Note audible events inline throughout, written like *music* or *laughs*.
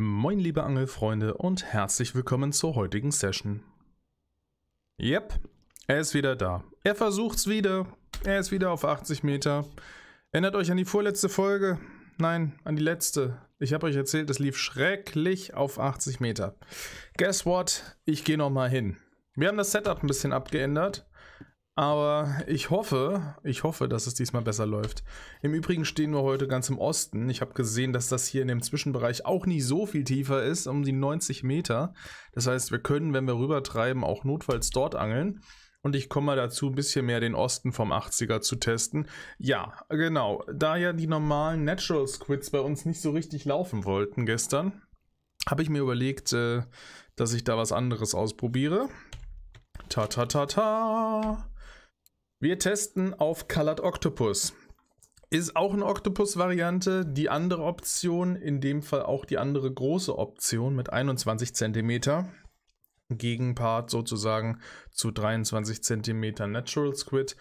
Moin liebe Angelfreunde und herzlich willkommen zur heutigen Session. Yep, er ist wieder da. Er versucht's wieder. Er ist wieder auf 80 Meter. Erinnert euch an die vorletzte Folge. Nein, an die letzte. Ich habe euch erzählt, es lief schrecklich auf 80 Meter. Guess what? Ich gehe nochmal hin. Wir haben das Setup ein bisschen abgeändert. Aber ich hoffe, ich hoffe, dass es diesmal besser läuft. Im Übrigen stehen wir heute ganz im Osten. Ich habe gesehen, dass das hier in dem Zwischenbereich auch nicht so viel tiefer ist, um die 90 Meter. Das heißt, wir können, wenn wir rüber treiben, auch notfalls dort angeln. Und ich komme mal dazu, ein bisschen mehr den Osten vom 80er zu testen. Ja, genau. Da ja die normalen Natural Squids bei uns nicht so richtig laufen wollten gestern, habe ich mir überlegt, äh, dass ich da was anderes ausprobiere. Ta ta ta ta. Wir testen auf Colored Octopus. Ist auch eine Octopus-Variante. Die andere Option, in dem Fall auch die andere große Option mit 21 cm. Gegenpart sozusagen zu 23 cm Natural Squid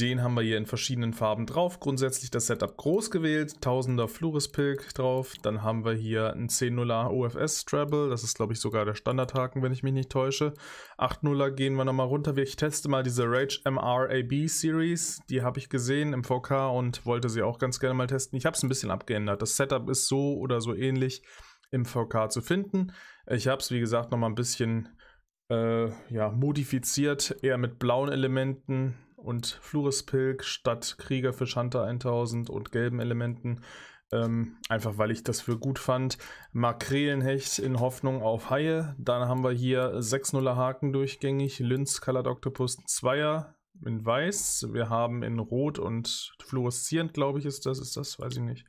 den haben wir hier in verschiedenen Farben drauf. Grundsätzlich das Setup groß gewählt. Tausender Flurispilk drauf. Dann haben wir hier einen 10.0er OFS Strabble. Das ist, glaube ich, sogar der Standardhaken, wenn ich mich nicht täusche. 8.0er gehen wir nochmal runter. Ich teste mal diese Rage MRAB Series. Die habe ich gesehen im VK und wollte sie auch ganz gerne mal testen. Ich habe es ein bisschen abgeändert. Das Setup ist so oder so ähnlich im VK zu finden. Ich habe es, wie gesagt, nochmal ein bisschen äh, ja, modifiziert. Eher mit blauen Elementen und Fluorespilk statt Krieger für Shanta 1000 und gelben Elementen. Ähm, einfach weil ich das für gut fand. Makrelenhecht in Hoffnung auf Haie. Dann haben wir hier 6-0er Haken durchgängig. Linz Colored Octopus 2er in weiß. Wir haben in rot und fluoreszierend, glaube ich, ist das. Ist das? Weiß ich nicht.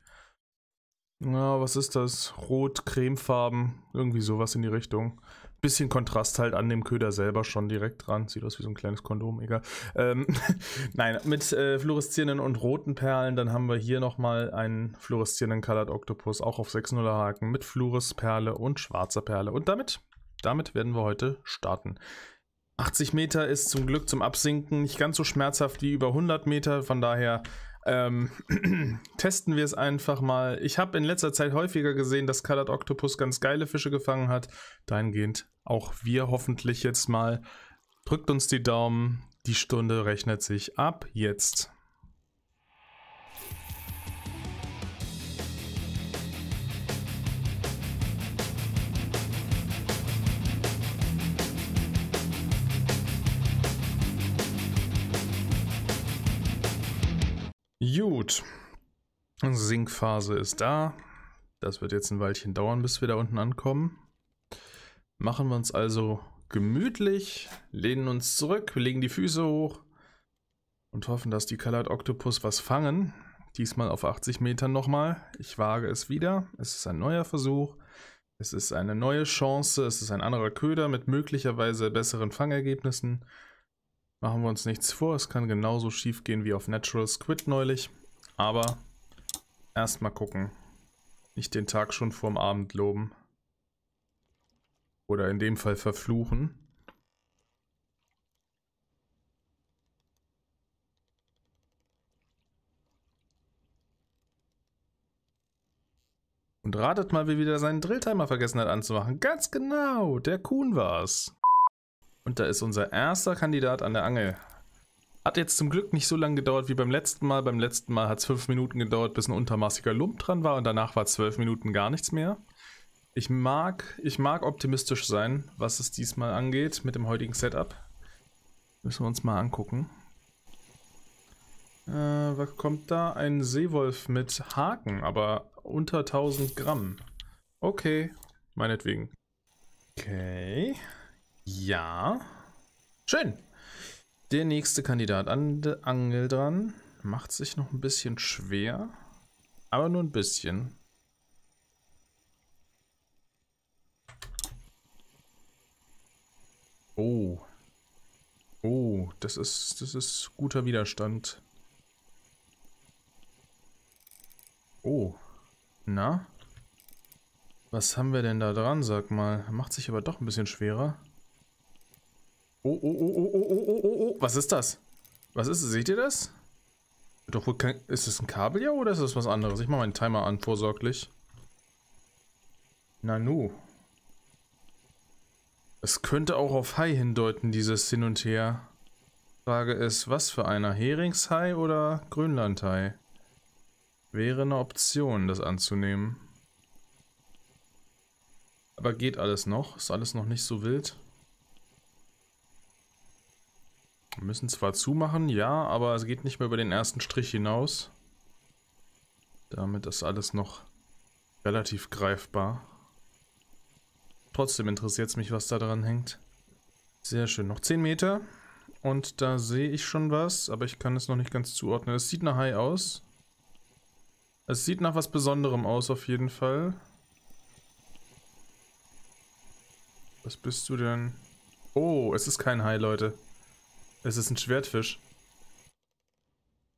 Na, was ist das? Rot, cremefarben. Irgendwie sowas in die Richtung bisschen Kontrast halt an dem Köder selber schon direkt dran. Sieht aus wie so ein kleines Kondom, egal. Ähm, *laughs* Nein, mit äh, fluoreszierenden und roten Perlen, dann haben wir hier nochmal einen fluoreszierenden Colored Octopus, auch auf 6-0er Haken, mit Fluoresperle und schwarzer Perle. Und damit, damit werden wir heute starten. 80 Meter ist zum Glück zum Absinken nicht ganz so schmerzhaft wie über 100 Meter, von daher ähm, *clears throat* testen wir es einfach mal. Ich habe in letzter Zeit häufiger gesehen, dass Colored Octopus ganz geile Fische gefangen hat. Dahingehend auch wir hoffentlich jetzt mal. Drückt uns die Daumen. Die Stunde rechnet sich ab jetzt. Gut. Unsere Sinkphase ist da. Das wird jetzt ein Weilchen dauern, bis wir da unten ankommen. Machen wir uns also gemütlich, lehnen uns zurück, legen die Füße hoch und hoffen, dass die Colored Octopus was fangen. Diesmal auf 80 Metern nochmal. Ich wage es wieder. Es ist ein neuer Versuch. Es ist eine neue Chance. Es ist ein anderer Köder mit möglicherweise besseren Fangergebnissen. Machen wir uns nichts vor, es kann genauso schief gehen wie auf Natural Squid neulich. Aber erstmal gucken. Nicht den Tag schon vorm Abend loben. Oder in dem Fall verfluchen. Und ratet mal, wie wieder seinen Drilltimer vergessen hat anzumachen. Ganz genau, der Kuhn war's. Und da ist unser erster Kandidat an der Angel. Hat jetzt zum Glück nicht so lange gedauert wie beim letzten Mal. Beim letzten Mal hat es fünf Minuten gedauert, bis ein untermaßiger Lump dran war und danach war zwölf Minuten gar nichts mehr. Ich mag, ich mag optimistisch sein, was es diesmal angeht mit dem heutigen Setup. Müssen wir uns mal angucken. Äh, was kommt da? Ein Seewolf mit Haken, aber unter 1000 Gramm. Okay, meinetwegen. Okay. Ja. Schön. Der nächste Kandidat an der Angel dran. Macht sich noch ein bisschen schwer. Aber nur ein bisschen. Oh. Oh, das ist, das ist guter Widerstand. Oh. Na? Was haben wir denn da dran, sag mal? Macht sich aber doch ein bisschen schwerer. Oh, oh, oh, oh, oh, oh, oh, oh, oh. Was ist das? Was ist das? Seht ihr das? Doch, ist das ein Kabel ja oder ist das was anderes? Ich mache meinen Timer an, vorsorglich. Nanu. Es könnte auch auf Hai hindeuten, dieses Hin und Her. Frage ist, was für einer? Heringshai oder Grönlandhai? Wäre eine Option, das anzunehmen. Aber geht alles noch? Ist alles noch nicht so wild? müssen zwar zumachen, ja, aber es geht nicht mehr über den ersten Strich hinaus. Damit ist alles noch relativ greifbar. Trotzdem interessiert es mich, was da dran hängt. Sehr schön. Noch 10 Meter. Und da sehe ich schon was, aber ich kann es noch nicht ganz zuordnen. Es sieht nach Hai aus. Es sieht nach was Besonderem aus, auf jeden Fall. Was bist du denn? Oh, es ist kein Hai, Leute. Es ist ein Schwertfisch.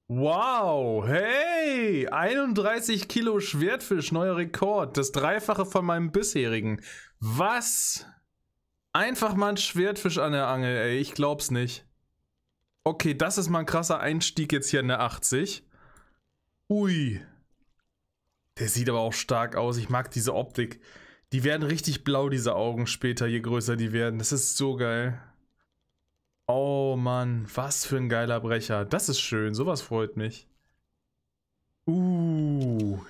Wow, hey, 31 Kilo Schwertfisch, neuer Rekord, das Dreifache von meinem bisherigen. Was? Einfach mal ein Schwertfisch an der Angel, ey, ich glaub's nicht. Okay, das ist mal ein krasser Einstieg jetzt hier in der 80. Ui. Der sieht aber auch stark aus, ich mag diese Optik. Die werden richtig blau, diese Augen später, je größer die werden. Das ist so geil. Mann, was für ein geiler Brecher. Das ist schön, sowas freut mich. Uh,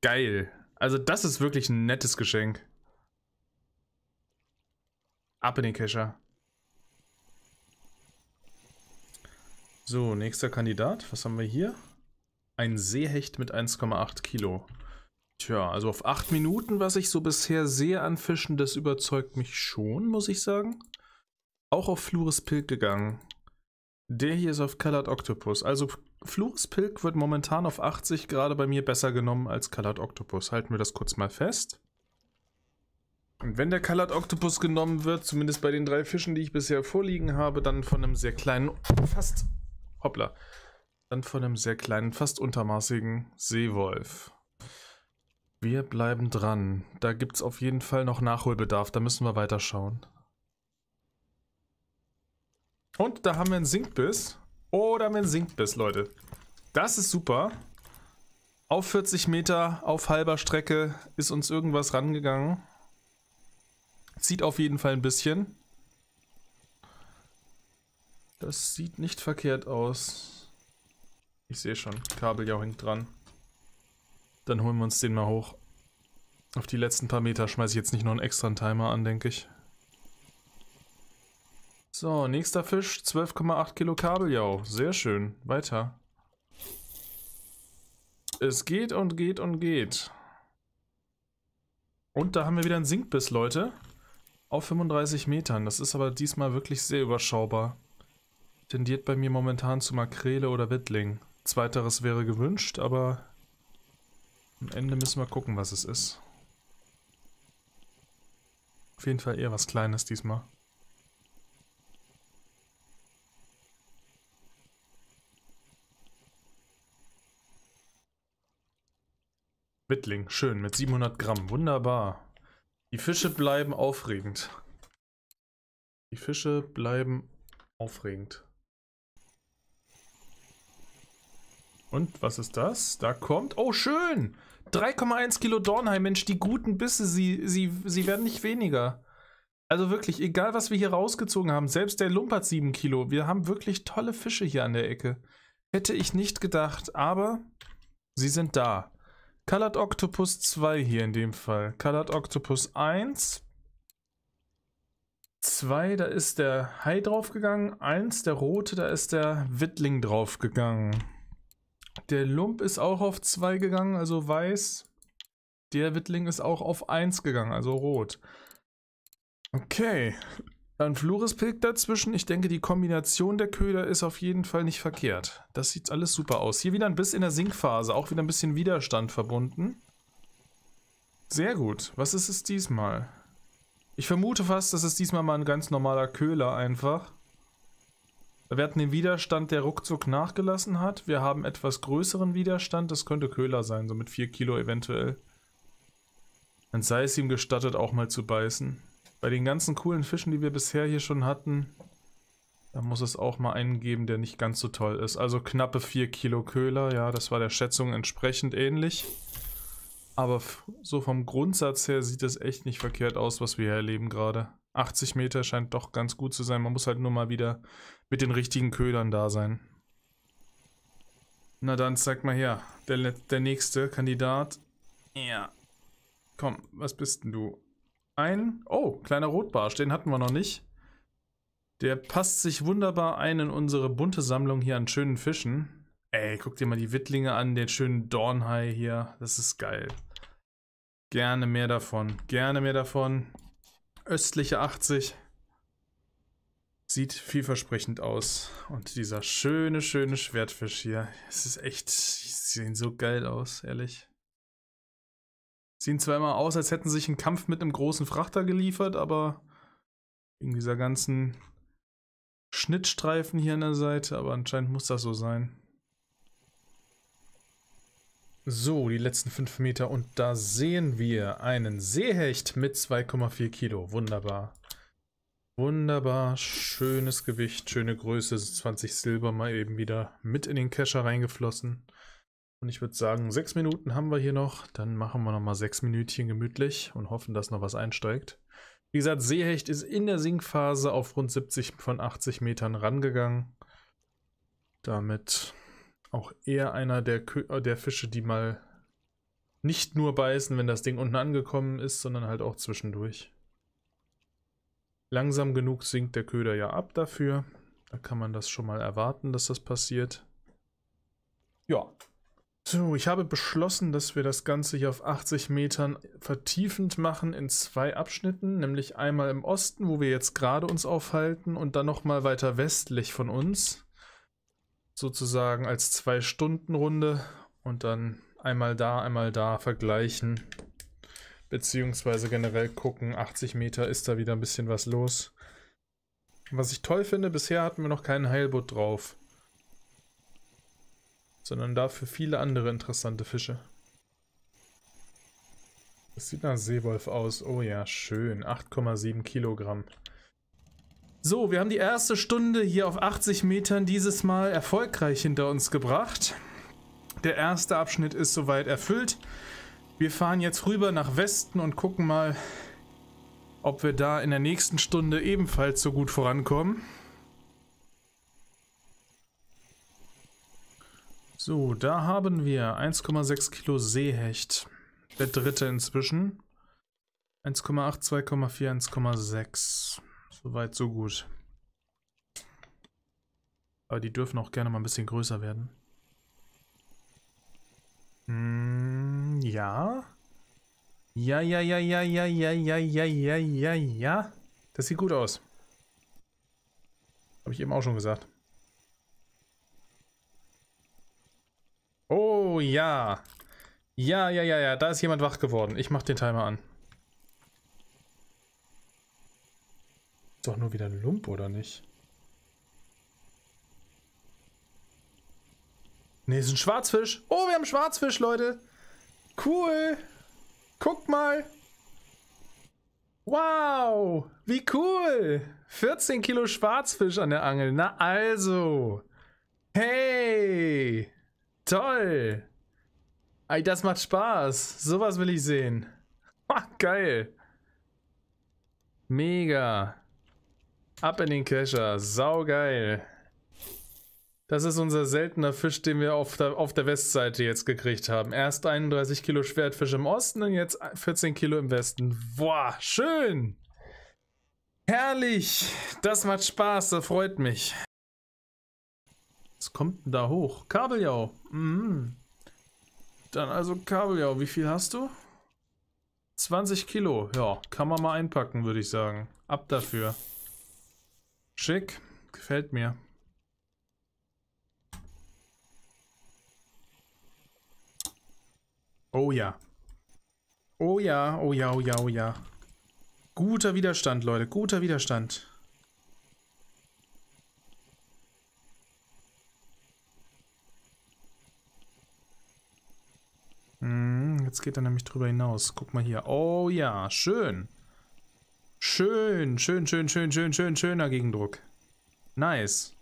geil. Also das ist wirklich ein nettes Geschenk. Ab in den Kescher. So, nächster Kandidat. Was haben wir hier? Ein Seehecht mit 1,8 Kilo. Tja, also auf 8 Minuten, was ich so bisher sehe an Fischen, das überzeugt mich schon, muss ich sagen auch auf Fluris Pilk gegangen. Der hier ist auf Colored Octopus. Also Fluris Pilk wird momentan auf 80 gerade bei mir besser genommen als Colored Octopus. Halten wir das kurz mal fest. Und wenn der Colored Octopus genommen wird, zumindest bei den drei Fischen, die ich bisher vorliegen habe, dann von einem sehr kleinen, fast, hoppla, dann von einem sehr kleinen, fast untermaßigen Seewolf. Wir bleiben dran. Da gibt es auf jeden Fall noch Nachholbedarf, da müssen wir weiterschauen. Und da haben wir einen Sinkbiss. Oder oh, da haben wir einen Sinkbiss, Leute. Das ist super. Auf 40 Meter, auf halber Strecke ist uns irgendwas rangegangen. Zieht auf jeden Fall ein bisschen. Das sieht nicht verkehrt aus. Ich sehe schon, Kabeljau hängt dran. Dann holen wir uns den mal hoch. Auf die letzten paar Meter schmeiße ich jetzt nicht noch einen extra Timer an, denke ich. So, nächster Fisch, 12,8 Kilo Kabeljau. Sehr schön. Weiter. Es geht und geht und geht. Und da haben wir wieder einen Sinkbiss, Leute. Auf 35 Metern. Das ist aber diesmal wirklich sehr überschaubar. Tendiert bei mir momentan zu Makrele oder Wittling. Zweiteres wäre gewünscht, aber am Ende müssen wir gucken, was es ist. Auf jeden Fall eher was Kleines diesmal. Wittling, schön, mit 700 Gramm, wunderbar. Die Fische bleiben aufregend. Die Fische bleiben aufregend. Und was ist das? Da kommt, oh schön, 3,1 Kilo Dornheim, Mensch, die guten Bisse, sie, sie, sie werden nicht weniger. Also wirklich, egal was wir hier rausgezogen haben, selbst der Lump hat 7 Kilo. Wir haben wirklich tolle Fische hier an der Ecke. Hätte ich nicht gedacht, aber sie sind da. Colored Octopus 2 hier in dem Fall. Colored Octopus 1. 2, da ist der Hai draufgegangen. 1, der rote, da ist der Wittling draufgegangen. Der Lump ist auch auf 2 gegangen, also weiß. Der Wittling ist auch auf 1 gegangen, also rot. Okay. Ein Flurispilk dazwischen. Ich denke, die Kombination der Köder ist auf jeden Fall nicht verkehrt. Das sieht alles super aus. Hier wieder ein bisschen in der Sinkphase, auch wieder ein bisschen Widerstand verbunden. Sehr gut. Was ist es diesmal? Ich vermute fast, dass es diesmal mal ein ganz normaler Köhler einfach. Wir hatten den Widerstand, der ruckzuck nachgelassen hat. Wir haben etwas größeren Widerstand. Das könnte Köhler sein, so mit 4 Kilo eventuell. Dann sei es ihm gestattet, auch mal zu beißen. Bei den ganzen coolen Fischen, die wir bisher hier schon hatten, da muss es auch mal einen geben, der nicht ganz so toll ist. Also knappe 4 Kilo Köhler, ja, das war der Schätzung entsprechend ähnlich. Aber so vom Grundsatz her sieht es echt nicht verkehrt aus, was wir hier erleben gerade. 80 Meter scheint doch ganz gut zu sein. Man muss halt nur mal wieder mit den richtigen Ködern da sein. Na dann, zeig mal her. Der, der nächste Kandidat. Ja. Komm, was bist denn du? ein. Oh, kleiner Rotbarsch, den hatten wir noch nicht. Der passt sich wunderbar ein in unsere bunte Sammlung hier an schönen Fischen. Ey, guck dir mal die Wittlinge an, den schönen Dornhai hier. Das ist geil. Gerne mehr davon. Gerne mehr davon. Östliche 80. Sieht vielversprechend aus. Und dieser schöne, schöne Schwertfisch hier. Es ist echt, sie sehen so geil aus, ehrlich. Sehen zwar immer aus, als hätten sie sich einen Kampf mit einem großen Frachter geliefert, aber wegen dieser ganzen Schnittstreifen hier an der Seite, aber anscheinend muss das so sein. So, die letzten 5 Meter und da sehen wir einen Seehecht mit 2,4 Kilo. Wunderbar. Wunderbar, schönes Gewicht, schöne Größe, 20 Silber mal eben wieder mit in den Kescher reingeflossen. Und ich würde sagen, sechs Minuten haben wir hier noch. Dann machen wir nochmal sechs Minütchen gemütlich und hoffen, dass noch was einsteigt. Wie gesagt, Seehecht ist in der Sinkphase auf rund 70 von 80 Metern rangegangen. Damit auch eher einer der, äh, der Fische, die mal nicht nur beißen, wenn das Ding unten angekommen ist, sondern halt auch zwischendurch. Langsam genug sinkt der Köder ja ab dafür. Da kann man das schon mal erwarten, dass das passiert. Ja, so, ich habe beschlossen, dass wir das Ganze hier auf 80 Metern vertiefend machen in zwei Abschnitten, nämlich einmal im Osten, wo wir jetzt gerade uns aufhalten und dann nochmal weiter westlich von uns, sozusagen als Zwei-Stunden-Runde und dann einmal da, einmal da vergleichen, beziehungsweise generell gucken, 80 Meter ist da wieder ein bisschen was los. Was ich toll finde, bisher hatten wir noch keinen Heilbutt drauf sondern dafür viele andere interessante Fische. Das sieht nach Seewolf aus. Oh ja, schön. 8,7 Kilogramm. So, wir haben die erste Stunde hier auf 80 Metern dieses Mal erfolgreich hinter uns gebracht. Der erste Abschnitt ist soweit erfüllt. Wir fahren jetzt rüber nach Westen und gucken mal, ob wir da in der nächsten Stunde ebenfalls so gut vorankommen. So, da haben wir 1,6 Kilo Seehecht. Der dritte inzwischen. 1,8, 2,4, 1,6. Soweit, so gut. Aber die dürfen auch gerne mal ein bisschen größer werden. Hm, ja. Ja, ja, ja, ja, ja, ja, ja, ja, ja, ja, ja. Das sieht gut aus. Habe ich eben auch schon gesagt. Oh ja. Ja, ja, ja, ja. Da ist jemand wach geworden. Ich mach den Timer an. Ist doch nur wieder ein Lump, oder nicht? Ne, ist ein Schwarzfisch. Oh, wir haben einen Schwarzfisch, Leute. Cool. Guckt mal. Wow, wie cool. 14 Kilo Schwarzfisch an der Angel. Na also. Hey. Toll! Ey, das macht Spaß. Sowas will ich sehen. Oh, *laughs* geil. Mega. Ab in den Kescher. Saugeil. Das ist unser seltener Fisch, den wir auf der, auf der Westseite jetzt gekriegt haben. Erst 31 Kilo Schwertfisch im Osten und jetzt 14 Kilo im Westen. Boah, schön. Herrlich. Das macht Spaß. Das freut mich. Was kommt denn da hoch? Kabeljau. Mhm. Dann also Kabeljau. Wie viel hast du? 20 Kilo. Ja, kann man mal einpacken, würde ich sagen. Ab dafür. Schick. Gefällt mir. Oh ja. Oh ja, oh ja, oh ja, oh ja. Guter Widerstand, Leute. Guter Widerstand. Mhm, jetzt geht er nämlich drüber hinaus. Guck mal hier. Oh ja, schön. Schön, schön, schön, schön, schön, schön, schöner Gegendruck. Nice.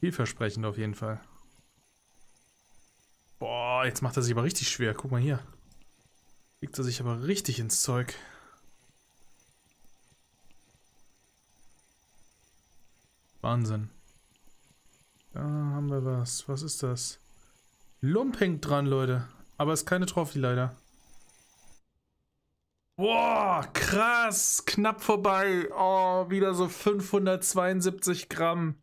Vielversprechend auf jeden Fall. Boah, jetzt macht er sich aber richtig schwer. Guck mal hier. Legt er sich aber richtig ins Zeug. Wahnsinn. Da haben wir was. Was ist das? Lump hängt dran, Leute. Aber ist keine Trophy leider. Boah, krass. Knapp vorbei. Oh, wieder so 572 Gramm.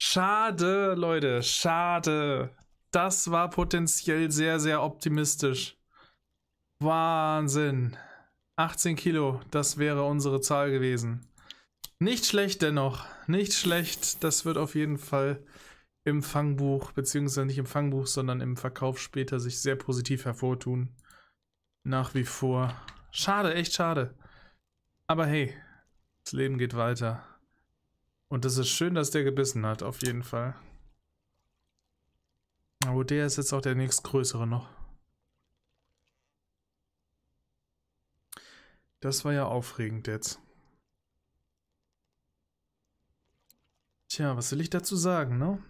Schade, Leute. Schade. Das war potenziell sehr, sehr optimistisch. Wahnsinn. 18 Kilo, das wäre unsere Zahl gewesen. Nicht schlecht dennoch. Nicht schlecht. Das wird auf jeden Fall im Fangbuch, beziehungsweise nicht im Fangbuch, sondern im Verkauf später sich sehr positiv hervortun. Nach wie vor. Schade, echt schade. Aber hey, das Leben geht weiter. Und es ist schön, dass der gebissen hat, auf jeden Fall. Aber der ist jetzt auch der nächstgrößere noch. Das war ja aufregend jetzt. Tja, was will ich dazu sagen, ne?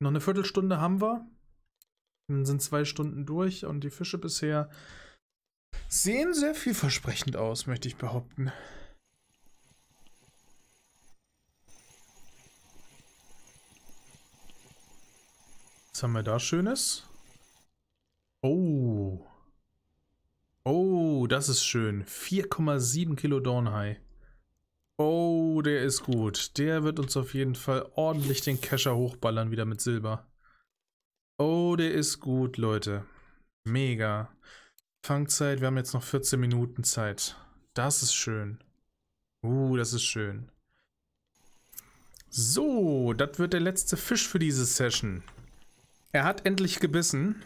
Noch eine Viertelstunde haben wir. Dann sind zwei Stunden durch und die Fische bisher sehen sehr vielversprechend aus, möchte ich behaupten. Was haben wir da Schönes? Oh. Oh, das ist schön. 4,7 Kilo Dornhai. Oh, der ist gut. Der wird uns auf jeden Fall ordentlich den Kescher hochballern wieder mit Silber. Oh, der ist gut, Leute. Mega. Fangzeit, wir haben jetzt noch 14 Minuten Zeit. Das ist schön. Uh, das ist schön. So, das wird der letzte Fisch für diese Session. Er hat endlich gebissen.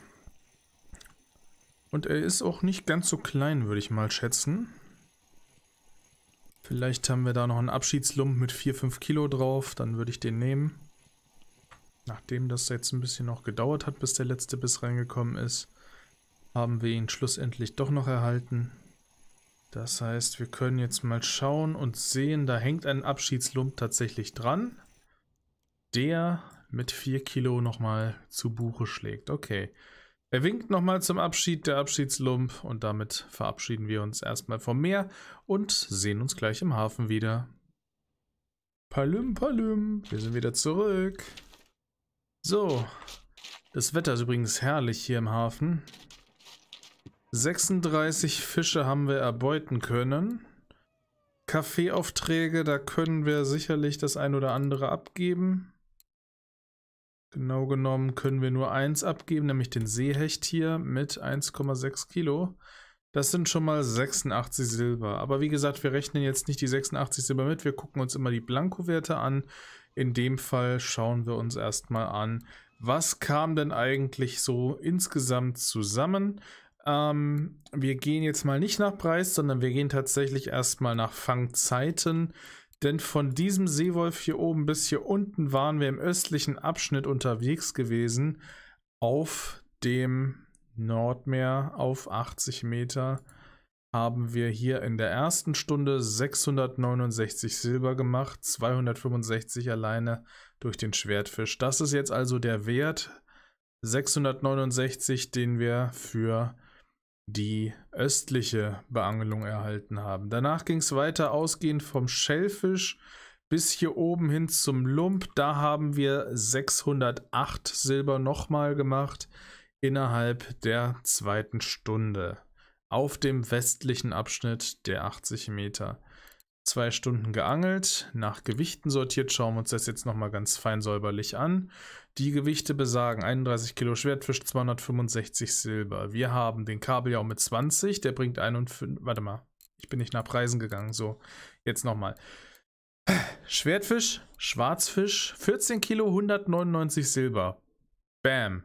Und er ist auch nicht ganz so klein, würde ich mal schätzen. Vielleicht haben wir da noch einen Abschiedslump mit 4-5 Kilo drauf, dann würde ich den nehmen. Nachdem das jetzt ein bisschen noch gedauert hat, bis der letzte Biss reingekommen ist, haben wir ihn schlussendlich doch noch erhalten. Das heißt, wir können jetzt mal schauen und sehen, da hängt ein Abschiedslump tatsächlich dran, der mit 4 Kilo nochmal zu Buche schlägt. Okay, er winkt nochmal zum Abschied, der Abschiedslump, und damit verabschieden wir uns erstmal vom Meer und sehen uns gleich im Hafen wieder. Palüm, palüm, wir sind wieder zurück. So, das Wetter ist übrigens herrlich hier im Hafen. 36 Fische haben wir erbeuten können. Kaffeeaufträge, da können wir sicherlich das ein oder andere abgeben. Genau genommen können wir nur eins abgeben, nämlich den Seehecht hier mit 1,6 Kilo. Das sind schon mal 86 Silber. Aber wie gesagt, wir rechnen jetzt nicht die 86 Silber mit. Wir gucken uns immer die Blankowerte an. In dem Fall schauen wir uns erstmal an, was kam denn eigentlich so insgesamt zusammen. Ähm, wir gehen jetzt mal nicht nach Preis, sondern wir gehen tatsächlich erstmal nach Fangzeiten. Denn von diesem Seewolf hier oben bis hier unten waren wir im östlichen Abschnitt unterwegs gewesen. Auf dem Nordmeer auf 80 Meter haben wir hier in der ersten Stunde 669 Silber gemacht, 265 alleine durch den Schwertfisch. Das ist jetzt also der Wert 669, den wir für die östliche Beangelung erhalten haben. Danach ging es weiter ausgehend vom Schellfisch bis hier oben hin zum Lump. Da haben wir 608 Silber nochmal gemacht innerhalb der zweiten Stunde auf dem westlichen Abschnitt der 80 Meter zwei Stunden geangelt, nach Gewichten sortiert. Schauen wir uns das jetzt nochmal ganz fein säuberlich an. Die Gewichte besagen 31 Kilo Schwertfisch, 265 Silber. Wir haben den Kabeljau mit 20, der bringt 51. Warte mal, ich bin nicht nach Preisen gegangen. So, jetzt nochmal. Schwertfisch, Schwarzfisch, 14 Kilo, 199 Silber. Bam.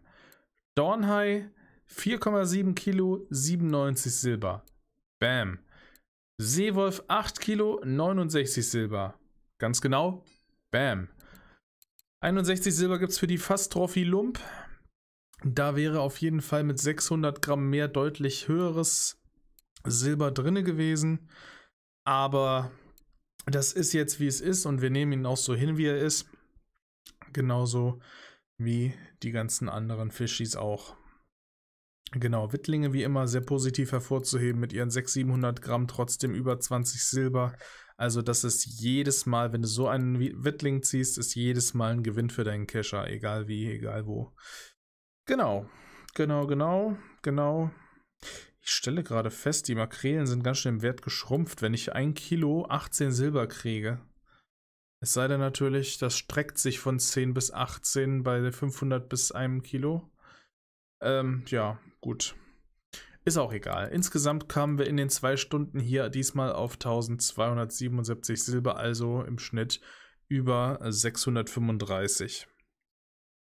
Dornhai, 4,7 Kilo, 97 Silber. Bam. Seewolf 8 Kilo, 69 Silber. Ganz genau. Bam. 61 Silber gibt es für die Fast-Trophy Lump. Da wäre auf jeden Fall mit 600 Gramm mehr deutlich höheres Silber drinne gewesen. Aber das ist jetzt, wie es ist und wir nehmen ihn auch so hin, wie er ist. Genauso wie die ganzen anderen Fischis auch. Genau, Wittlinge wie immer sehr positiv hervorzuheben mit ihren 600, 700 Gramm, trotzdem über 20 Silber. Also das ist jedes Mal, wenn du so einen Wittling ziehst, ist jedes Mal ein Gewinn für deinen Kescher, egal wie, egal wo. Genau, genau, genau, genau. Ich stelle gerade fest, die Makrelen sind ganz schön im Wert geschrumpft, wenn ich ein Kilo 18 Silber kriege. Es sei denn natürlich, das streckt sich von 10 bis 18 bei 500 bis einem Kilo. Ähm, ja, gut. Ist auch egal. Insgesamt kamen wir in den zwei Stunden hier diesmal auf 1277 Silber, also im Schnitt über 635.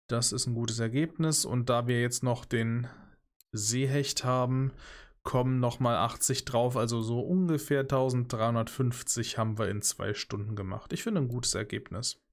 Das ist ein gutes Ergebnis und da wir jetzt noch den Seehecht haben, kommen nochmal 80 drauf, also so ungefähr 1350 haben wir in zwei Stunden gemacht. Ich finde ein gutes Ergebnis.